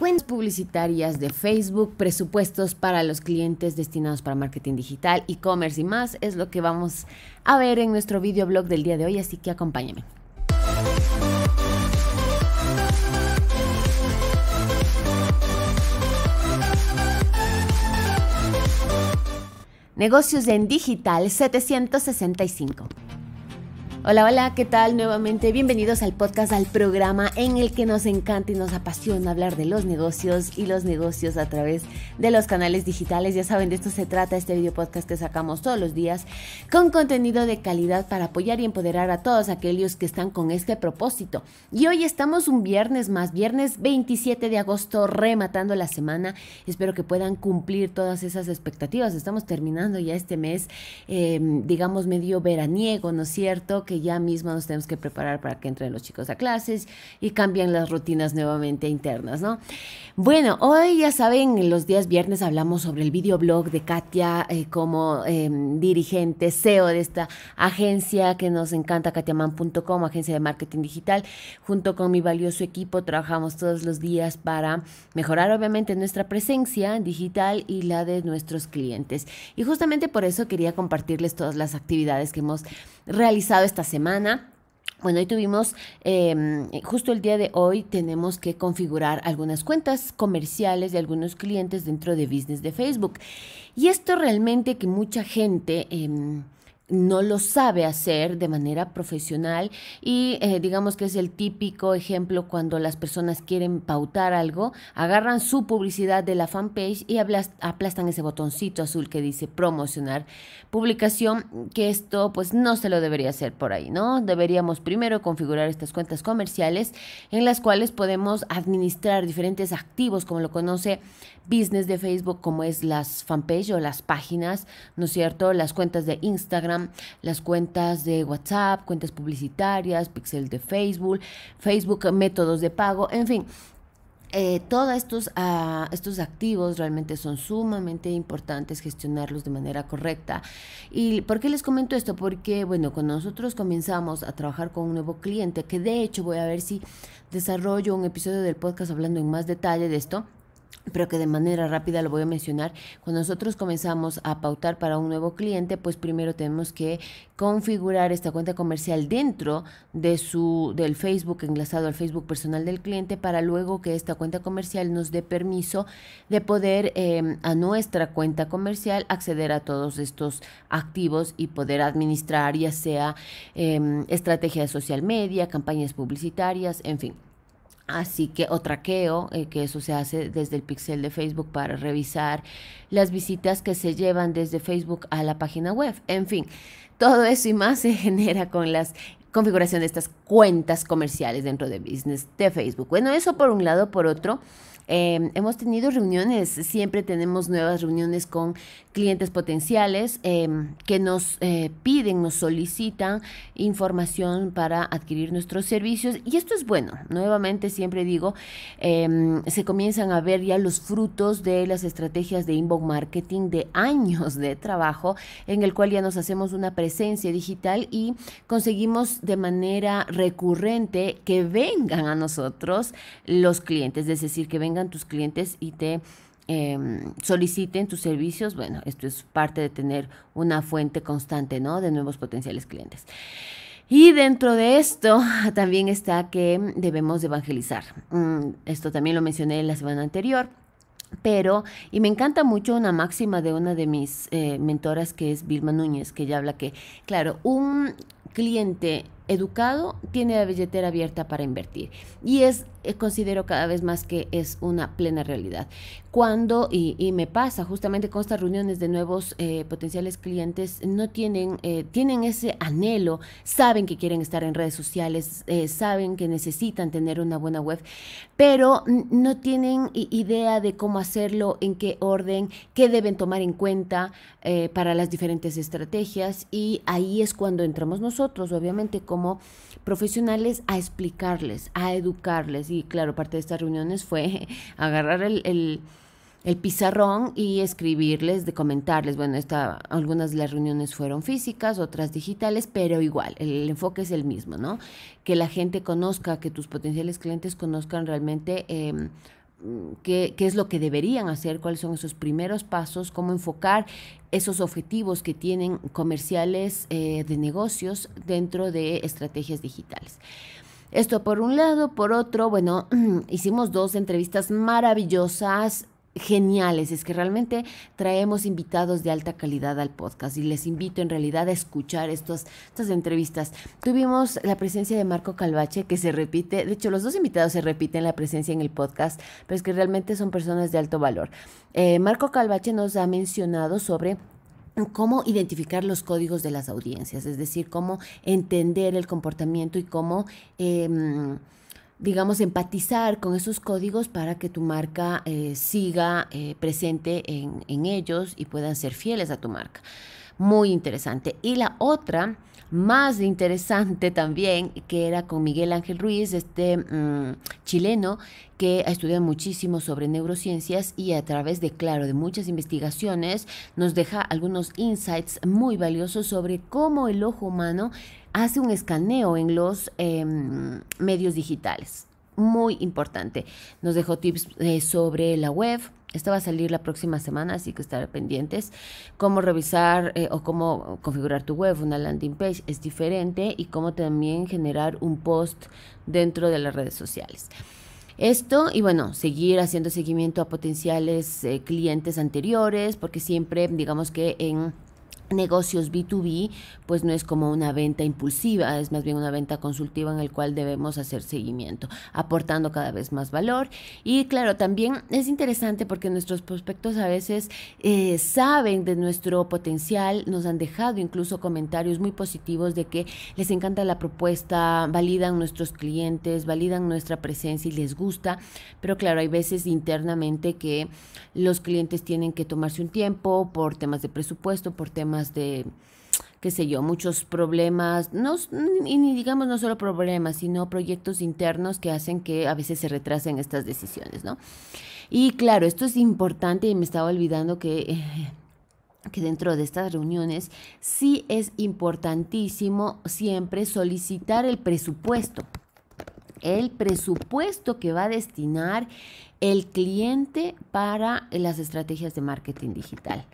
cuentas publicitarias de Facebook, presupuestos para los clientes destinados para marketing digital, e-commerce y más es lo que vamos a ver en nuestro videoblog del día de hoy, así que acompáñame. Negocios en digital 765. Hola, hola, ¿qué tal? Nuevamente bienvenidos al podcast, al programa en el que nos encanta y nos apasiona hablar de los negocios y los negocios a través de los canales digitales. Ya saben, de esto se trata este video podcast que sacamos todos los días con contenido de calidad para apoyar y empoderar a todos aquellos que están con este propósito. Y hoy estamos un viernes más, viernes 27 de agosto, rematando la semana. Espero que puedan cumplir todas esas expectativas. Estamos terminando ya este mes, eh, digamos, medio veraniego, ¿no es cierto? ya mismo nos tenemos que preparar para que entren los chicos a clases y cambien las rutinas nuevamente internas, ¿no? Bueno, hoy ya saben, los días viernes hablamos sobre el videoblog de Katia eh, como em, dirigente CEO de esta agencia que nos encanta, katiaman.com, agencia de marketing digital. Junto con mi valioso equipo trabajamos todos los días para mejorar obviamente nuestra presencia digital y la de nuestros clientes. Y justamente por eso quería compartirles todas las actividades que hemos realizado esta semana. Bueno, hoy tuvimos, em, justo el día de hoy tenemos que configurar algunas cuentas comerciales de algunos clientes dentro de business de Facebook. Y esto realmente que mucha gente... Em, no lo sabe hacer de manera profesional y eh, digamos que es el típico ejemplo cuando las personas quieren pautar algo, agarran su publicidad de la fanpage y aplastan ese botoncito azul que dice promocionar publicación, que esto pues no se lo debería hacer por ahí, ¿no? Deberíamos primero configurar estas cuentas comerciales en las cuales podemos administrar diferentes activos como lo conoce business de Facebook como es las fanpage o las páginas, ¿no es cierto? Las cuentas de Instagram las cuentas de WhatsApp, cuentas publicitarias, pixel de Facebook, Facebook, métodos de pago, en fin, eh, todos estos, ah, estos activos realmente son sumamente importantes gestionarlos de manera correcta. ¿Y por qué les comento esto? Porque, bueno, cuando nosotros comenzamos a trabajar con un nuevo cliente, que de hecho voy a ver si desarrollo un episodio del podcast hablando en más detalle de esto, pero que de manera rápida lo voy a mencionar. Cuando nosotros comenzamos a pautar para un nuevo cliente, pues primero tenemos que configurar esta cuenta comercial dentro de su del Facebook enlazado al Facebook personal del cliente para luego que esta cuenta comercial nos dé permiso de poder em, a nuestra cuenta comercial acceder a todos estos activos y poder administrar ya sea em, estrategias estrategia de social media, campañas publicitarias, en fin. Así que, o traqueo, eh, que eso se hace desde el pixel de Facebook para revisar las visitas que se llevan desde Facebook a la página web. En fin, todo eso y más se genera con las configuración de estas cuentas comerciales dentro de business de Facebook. Bueno, eso por un lado, por otro. Em, hemos tenido reuniones, siempre tenemos nuevas reuniones con clientes potenciales em, que nos eh, piden, nos solicitan información para adquirir nuestros servicios. Y esto es bueno. Nuevamente, siempre digo, em, se comienzan a ver ya los frutos de las estrategias de inbound marketing de años de trabajo en el cual ya nos hacemos una presencia digital y conseguimos de manera recurrente que vengan a nosotros los clientes, es decir, que vengan tus clientes y te em, soliciten tus servicios, bueno, esto es parte de tener una fuente constante, ¿no? De nuevos potenciales clientes. Y dentro de esto también está que debemos evangelizar. Mm, esto también lo mencioné la semana anterior. Pero, y me encanta mucho una máxima de una de mis eh, mentoras que es Vilma Núñez, que ella habla que, claro, un cliente educado tiene la billetera abierta para invertir. Y es, eh, considero cada vez más que es una plena realidad. Cuando, y, me pasa justamente con estas reuniones de nuevos eh, potenciales clientes, no tienen, eh, tienen ese anhelo, saben que quieren estar en redes sociales, saben que necesitan tener una buena web, pero no tienen idea de cómo hacerlo, en qué orden, qué deben tomar en cuenta para las diferentes estrategias. Y ahí es cuando entramos nosotros, obviamente, como profesionales a explicarles, a educarles. Y claro, parte de estas reuniones fue agarrar el, pizarrón y escribirles, de comentarles. Bueno, esta, algunas de las reuniones fueron físicas, otras digitales, pero igual, el, enfoque es el mismo, ¿no? Que la gente conozca, que tus potenciales clientes conozcan realmente em, qué, qué, es lo que deberían hacer, cuáles son esos primeros pasos, cómo enfocar esos objetivos que tienen comerciales eh, de negocios dentro de estrategias digitales. Esto por un lado, por otro, bueno, hicimos dos entrevistas maravillosas geniales, es que realmente traemos invitados de alta calidad al podcast y les invito en realidad a escuchar estas entrevistas. Tuvimos la presencia de Marco Calvache que se repite, de hecho los dos invitados se repiten la presencia en el podcast, pero es que realmente son personas de alto valor. Eh, Marco Calvache nos ha mencionado sobre cómo identificar los códigos de las audiencias, es decir, cómo entender el comportamiento y cómo... Em, digamos, empatizar con esos códigos para que tu marca eh, siga eh, presente en, ellos y puedan ser fieles a tu marca. Muy interesante. Y la otra, más interesante también, que era con Miguel Ángel Ruiz, este mm, chileno que ha estudiado muchísimo sobre neurociencias y a través de, claro, de muchas investigaciones, nos deja algunos insights muy valiosos sobre cómo el ojo humano hace un escaneo en los em, medios digitales. Muy importante. Nos dejó tips eh, sobre la web. Esta va a salir la próxima semana, así que estar pendientes. Cómo revisar eh, o cómo configurar tu web, una landing page es diferente y cómo también generar un post dentro de las redes sociales. Esto y bueno, seguir haciendo seguimiento a potenciales eh, clientes anteriores, porque siempre digamos que en negocios B2B, pues no es como una venta impulsiva, es más bien una venta consultiva en el cual debemos hacer seguimiento, aportando cada vez más valor. Y claro, también es interesante porque nuestros prospectos a veces eh, saben de nuestro potencial, nos han dejado incluso comentarios muy positivos de que les encanta la propuesta, validan nuestros clientes, validan nuestra presencia y les gusta, pero claro, hay veces internamente que los clientes tienen que tomarse un tiempo por temas de presupuesto, por temas de, qué sé yo, muchos problemas, no, y ni digamos no solo problemas, sino proyectos internos que hacen que a veces se retrasen estas decisiones, ¿no? Y claro, esto es importante y me estaba olvidando que... que dentro de estas reuniones sí es importantísimo siempre solicitar el presupuesto, el presupuesto que va a destinar el cliente para las estrategias de marketing digital.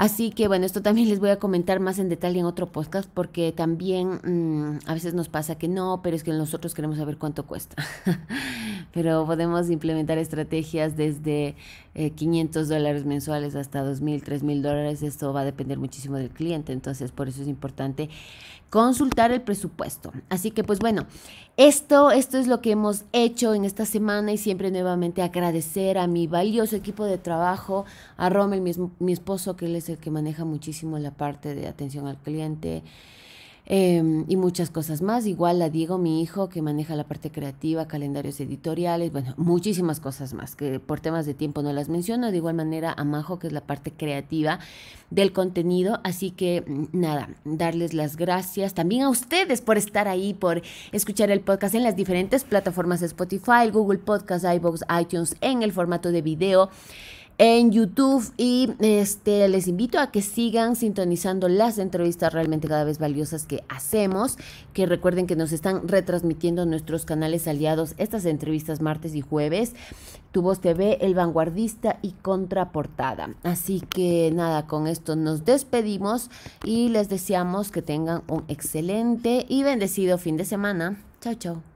Así que bueno, esto también les voy a comentar más en detalle en otro podcast porque también mm, a veces nos pasa que no, pero es que nosotros queremos saber cuánto cuesta. pero podemos implementar estrategias desde 500 eh, dólares mensuales hasta 2.000, 3.000 dólares. Esto va a depender muchísimo del cliente. Entonces por eso es importante consultar el presupuesto. Así que pues bueno, esto, esto es lo que hemos hecho en esta semana y siempre nuevamente agradecer a mi valioso equipo de trabajo, a Rommel, mi, mi esposo, que él es el que maneja muchísimo la parte de atención al cliente. Em, y muchas cosas más. Igual a Diego, mi hijo, que maneja la parte creativa, calendarios editoriales, bueno, muchísimas cosas más que por temas de tiempo no las menciono. De igual manera a Majo, que es la parte creativa del contenido. Así que nada, darles las gracias también a ustedes por estar ahí, por escuchar el podcast en las diferentes plataformas Spotify, Google Podcast, iBox, iTunes, en el formato de video en YouTube y este, les invito a que sigan sintonizando las entrevistas realmente cada vez valiosas que hacemos, que recuerden que nos están retransmitiendo nuestros canales aliados estas entrevistas martes y jueves, Tu Voz TV, El Vanguardista y Contraportada. Así que nada, con esto nos despedimos y les deseamos que tengan un excelente y bendecido fin de semana. Chao, chao.